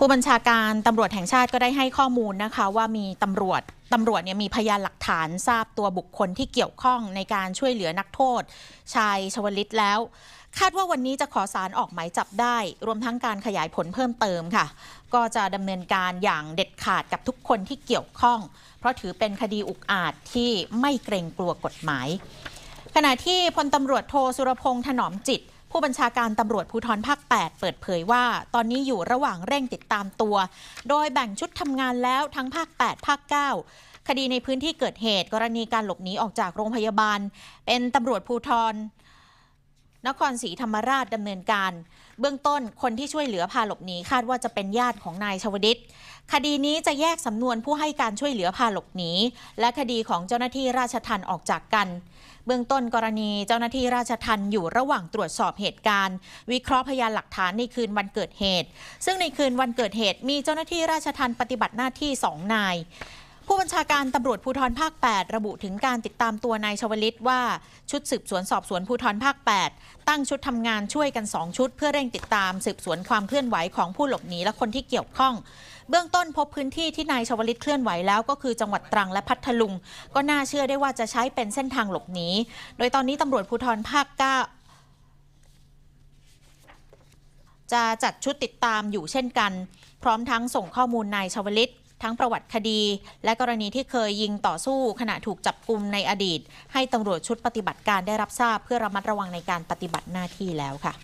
ผู้บัญชาการตำรวจแห่งชาติก็ได้ให้ข้อมูลนะคะ ว่ามีตำรวจตำรวจเนี่ยมีพยานหลักฐานทราบตัวบุคคลที่เกี่ยวข้องในการช่วยเหลือนักโทษ ชายชวลิตแล้ว คาดว่าวันนี้จะขอสารออกหมายจับได้ รวมทั้งการขยายผลเพิ่มเติมค่ะ ก็จะดำเนินการอย่างเด็ดขาดกับทุกคนที่เกี่ยวข้อง เพราะถือเป็นคดีอุกอาจที่ไม่เกรงกลัวกฎหมาย ขณะที่พลตำรวจโทสุรพงษ์ถนอมจิตผู้บัญชาการตำรวจภูธรภาค 8 เปิดเผยว่า ตอนนี้อยู่ระหว่างเร่งติดตามตัว โดยแบ่งชุดทำงานแล้วทั้งภาค 8 ภาค 9 คดีในพื้นที่เกิดเหตุกรณีการหลบหนีออกจากโรงพยาบาล เป็นตำรวจภูธรนครศรีธรรมราชดำเนินการ เบื้องต้นคนที่ช่วยเหลือพาหลบหนีคาดว่าจะเป็นญาติของนายชวดิตคดีนี้จะแยกสำนวนผู้ให้การช่วยเหลือพาหลบหนีและคดีของเจ้าหน้าที่ราชทันออกจากกัน เบื้องต้นกรณีเจ้าหน้าที่ราชทันอยู่ระหว่างตรวจสอบเหตุการณ์ วิเคราะห์พยานหลักฐานในคืนวันเกิดเหตุ ซึ่งในคืนวันเกิดเหตุมีเจ้าหน้าที่ราชทันปฏิบัติหน้าที่สองนายผู้บัญชาการตำรวจภูธรภาค 8 ระบุถึงการติดตามตัวนายชวลิต ว่าชุดสืบสวนสอบสวนภูธรภาค 8 ตั้งชุดทำงานช่วยกัน 2 ชุด เพื่อเร่งติดตามสืบสวนความเคลื่อนไหวของผู้หลบหนีและคนที่เกี่ยวข้อง เบื้องต้นพบพื้นที่ที่นายชวลิตเคลื่อนไหวแล้วก็คือจังหวัดตรังและพัทลุงก็น่าเชื่อได้ว่าจะใช้เป็นเส้นทางหลบหนีโดยตอนนี้ตำรวจภูธรภาค 9 จะจัดชุดติดตามอยู่เช่นกัน พร้อมทั้งส่งข้อมูลนายชวลิตทั้งประวัติคดี และกรณีที่เคยยิงต่อสู้ขณะถูกจับกลุมในอดีต ให้ตำรวจชุดปฏิบัติการได้รับทราบเพื่อระมัดระวังในการปฏิบัติหน้าที่แล้วค่ะ